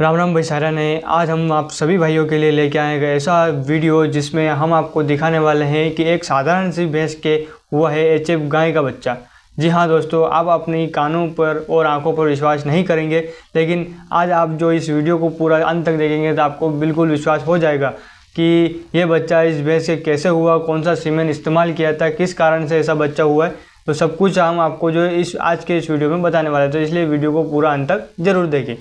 राम राम भाई सारा ने आज हम आप सभी भाइयों के लिए लेके आए गए ऐसा वीडियो जिसमें हम आपको दिखाने वाले हैं कि एक साधारण सी भैंस के हुआ है एच एफ गाय का बच्चा जी हाँ दोस्तों आप अपनी कानों पर और आंखों पर विश्वास नहीं करेंगे लेकिन आज आप जो इस वीडियो को पूरा अंत तक देखेंगे तो आपको बिल्कुल विश्वास हो जाएगा कि ये बच्चा इस भैंस के कैसे हुआ कौन सा सीमेंट इस्तेमाल किया था किस कारण से ऐसा बच्चा हुआ है तो सब कुछ हम आपको जो इस आज के इस वीडियो में बताने वाले हैं तो इसलिए वीडियो को पूरा अंत तक ज़रूर देखें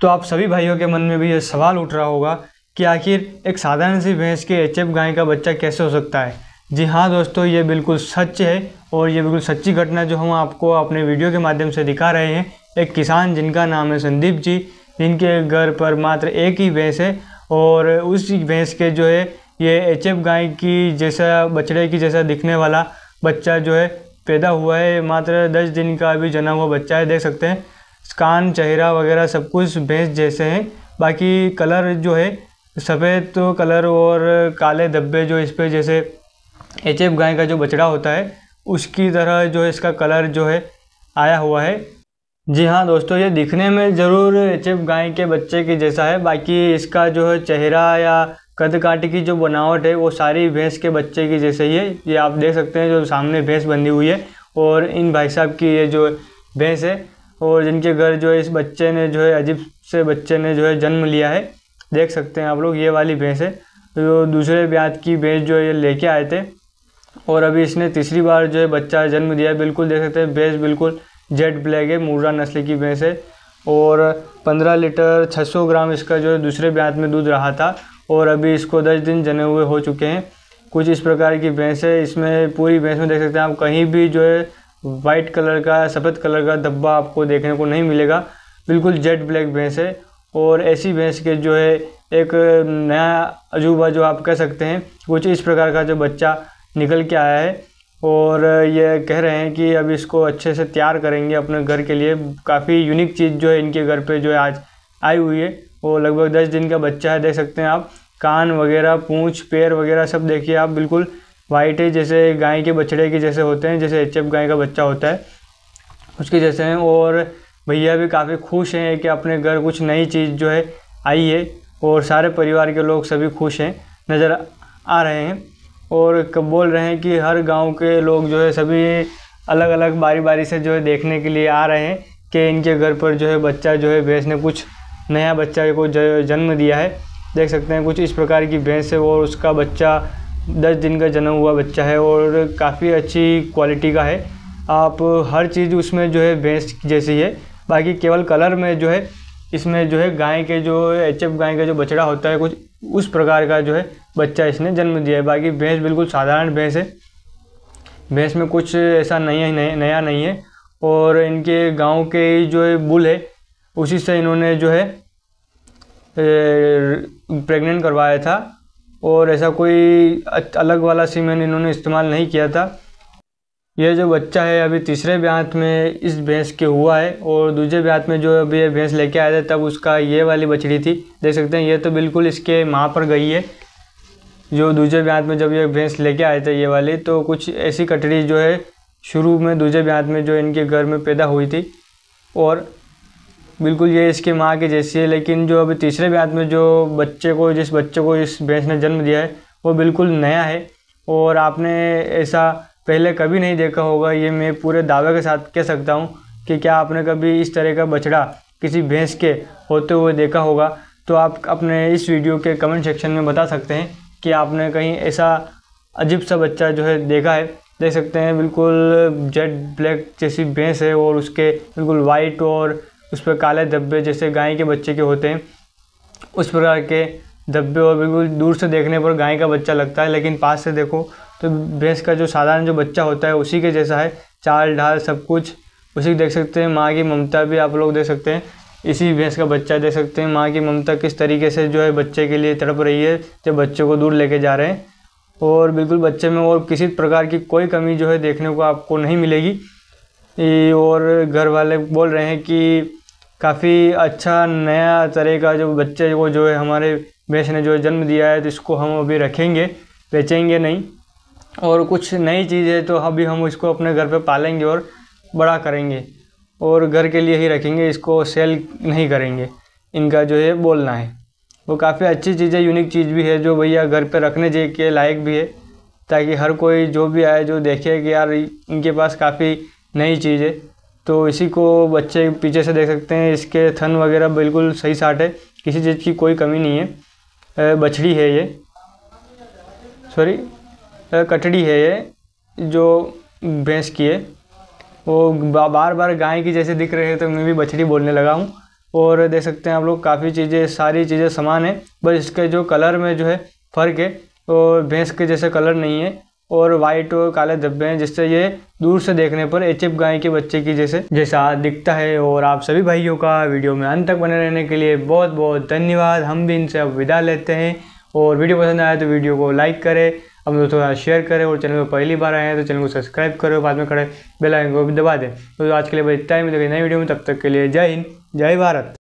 तो आप सभी भाइयों के मन में भी यह सवाल उठ रहा होगा कि आखिर एक साधारण सी भैंस के एच गाय का बच्चा कैसे हो सकता है जी हाँ दोस्तों ये बिल्कुल सच है और ये बिल्कुल सच्ची घटना जो हम आपको अपने वीडियो के माध्यम से दिखा रहे हैं एक किसान जिनका नाम है संदीप जी जिनके घर पर मात्र एक ही भैंस है और उस भैंस के जो है ये एच गाय की जैसा बछड़े की जैसा दिखने वाला बच्चा जो है पैदा हुआ है मात्र दस दिन का अभी जना हुआ बच्चा है देख सकते हैं कान चेहरा वगैरह सब कुछ भैंस जैसे हैं बाकी कलर जो है सफ़ेद तो कलर और काले धब्बे जो इस पर जैसे एच एफ गाय का जो बछड़ा होता है उसकी तरह जो है इसका कलर जो है आया हुआ है जी हाँ दोस्तों ये दिखने में ज़रूर एच एफ गाय के बच्चे की जैसा है बाकी इसका जो है चेहरा या कद काट की जो बनावट है वो सारी भैंस के बच्चे की जैसे ही है ये आप देख सकते हैं जो सामने भैंस बंधी हुई है और इन भाई साहब की ये जो भैंस है और जिनके घर जो है इस बच्चे ने जो है अजीब से बच्चे ने जो है जन्म लिया है देख सकते हैं आप लोग ये वाली भैंस है तो जो दूसरे ब्याज की भैंस जो है ये लेके आए थे और अभी इसने तीसरी बार जो है बच्चा जन्म दिया है बिल्कुल देख सकते हैं भैंस बिल्कुल जेट ब्लैक है मुर्रा नस्ल की भैंस है और पंद्रह लीटर सौ ग्राम इसका जो है दूसरे ब्याज में दूध रहा था और अभी इसको दस दिन जने हुए हो चुके हैं कुछ इस प्रकार की भैंस है इसमें पूरी भैंस में देख सकते हैं आप कहीं भी जो है वाइट कलर का सफ़ेद कलर का धब्बा आपको देखने को नहीं मिलेगा बिल्कुल जेट ब्लैक भैंस है और ऐसी भैंस के जो है एक नया अजूबा जो आप कह सकते हैं कुछ इस प्रकार का जो बच्चा निकल के आया है और ये कह रहे हैं कि अब इसको अच्छे से तैयार करेंगे अपने घर के लिए काफ़ी यूनिक चीज़ जो है इनके घर पे जो है आज आई हुई है वो लगभग दस दिन का बच्चा है देख सकते हैं आप कान वगैरह पूँछ पैर वगैरह सब देखिए आप बिल्कुल वाइट है जैसे गाय के बछड़े के जैसे होते हैं जैसे एच गाय का बच्चा होता है उसके जैसे हैं और भैया भी काफ़ी खुश हैं कि अपने घर कुछ नई चीज़ जो है आई है और सारे परिवार के लोग सभी खुश हैं नज़र आ रहे हैं और बोल रहे हैं कि हर गांव के लोग जो है सभी अलग अलग बारी बारी से जो है देखने के लिए आ रहे हैं कि इनके घर पर जो है बच्चा जो है भैंस ने कुछ नया बच्चा को जन्म दिया है देख सकते हैं कुछ इस प्रकार की भैंस है और उसका बच्चा दस दिन का जन्म हुआ बच्चा है और काफ़ी अच्छी क्वालिटी का है आप हर चीज़ उसमें जो है भैंस जैसी है बाकी केवल कलर में जो है इसमें जो है गाय के जो एच एफ गाय का जो बछड़ा होता है कुछ उस प्रकार का जो है बच्चा इसने जन्म दिया है बाकी भैंस बिल्कुल साधारण भैंस है भैंस में कुछ ऐसा नहीं है नया नहीं है और इनके गांव के जो है बुल है उसी से इन्होंने जो है प्रेग्नेंट करवाया था और ऐसा कोई अलग वाला सीमेंट इन्होंने इस्तेमाल नहीं किया था यह जो बच्चा है अभी तीसरे ब्यांत में इस भैंस के हुआ है और दूसरे ब्यांत में जो अभी ये भैंस लेके आया था तब उसका ये वाली बछड़ी थी देख सकते हैं ये तो बिल्कुल इसके माँ पर गई है जो दूसरे ब्यांत में जब ये भैंस लेके आए थे ये वाली तो कुछ ऐसी कटड़ी जो है शुरू में दूसरे ब्यांत में जो इनके घर में पैदा हुई थी और बिल्कुल ये इसके माँ के जैसी है लेकिन जो अभी तीसरे ब्याज में जो बच्चे को जिस बच्चे को इस भैंस ने जन्म दिया है वो बिल्कुल नया है और आपने ऐसा पहले कभी नहीं देखा होगा ये मैं पूरे दावे के साथ कह सकता हूँ कि क्या आपने कभी इस तरह का बछड़ा किसी भैंस के होते हुए देखा होगा तो आप अपने इस वीडियो के कमेंट सेक्शन में बता सकते हैं कि आपने कहीं ऐसा अजीब सा बच्चा जो है देखा है देख सकते हैं बिल्कुल जेड ब्लैक जैसी भैंस है और उसके बिल्कुल वाइट और उस पर काले धब्बे जैसे गाय के बच्चे के होते हैं उस प्रकार के धब्बे और बिल्कुल दूर से देखने पर गाय का बच्चा लगता है लेकिन पास से देखो तो भैंस का जो साधारण जो बच्चा होता है उसी के जैसा है चाल ढाल सब कुछ उसी देख सकते हैं माँ की ममता भी आप लोग देख सकते हैं इसी भैंस का बच्चा देख सकते हैं माँ की ममता किस तरीके से जो है बच्चे के लिए तड़प रही है जब बच्चे को दूर लेके जा रहे हैं और बिल्कुल बच्चे में और किसी प्रकार की कोई कमी जो है देखने को आपको नहीं मिलेगी और घर वाले बोल रहे हैं कि काफ़ी अच्छा नया तरह का जो बच्चे को जो है हमारे भैंस ने जो जन्म दिया है तो इसको हम अभी रखेंगे बेचेंगे नहीं और कुछ नई चीज़ है तो अभी हम इसको अपने घर पे पालेंगे और बड़ा करेंगे और घर के लिए ही रखेंगे इसको सेल नहीं करेंगे इनका जो है बोलना है वो काफ़ी अच्छी चीज़ है यूनिक चीज़ भी है जो भैया घर पे रखने के लायक भी है ताकि हर कोई जो भी आए जो देखे कि यार इनके पास काफ़ी नई चीज़ है तो इसी को बच्चे पीछे से देख सकते हैं इसके थन वगैरह बिल्कुल सही साट है किसी चीज़ की कोई कमी नहीं है बछड़ी है ये सॉरी कटड़ी है ये जो भैंस की है वो बार बार गाय की जैसे दिख रहे हैं तो मैं भी बछड़ी बोलने लगा हूँ और देख सकते हैं आप लोग काफ़ी चीज़ें सारी चीज़ें समान है बस इसके जो कलर में जो है फ़र्क है और भैंस के जैसे कलर नहीं है और वाइट और काले धब्बे हैं जिससे ये दूर से देखने पर एचिप गाय के बच्चे की जैसे जैसा दिखता है और आप सभी भाइयों का वीडियो में अंत तक बने रहने के लिए बहुत बहुत धन्यवाद हम भी इनसे अब विदा लेते हैं और वीडियो पसंद आया तो वीडियो को लाइक करें अब दोस्तों के साथ शेयर करें और चैनल पर पहली बार आए हैं तो चैनल को सब्सक्राइब करो बाद में खड़े बेल आइकन को भी दबा दें तो आज के लिए बस इतना ही मिलेगा नई वीडियो में तब तक के लिए जय हिंद जय भारत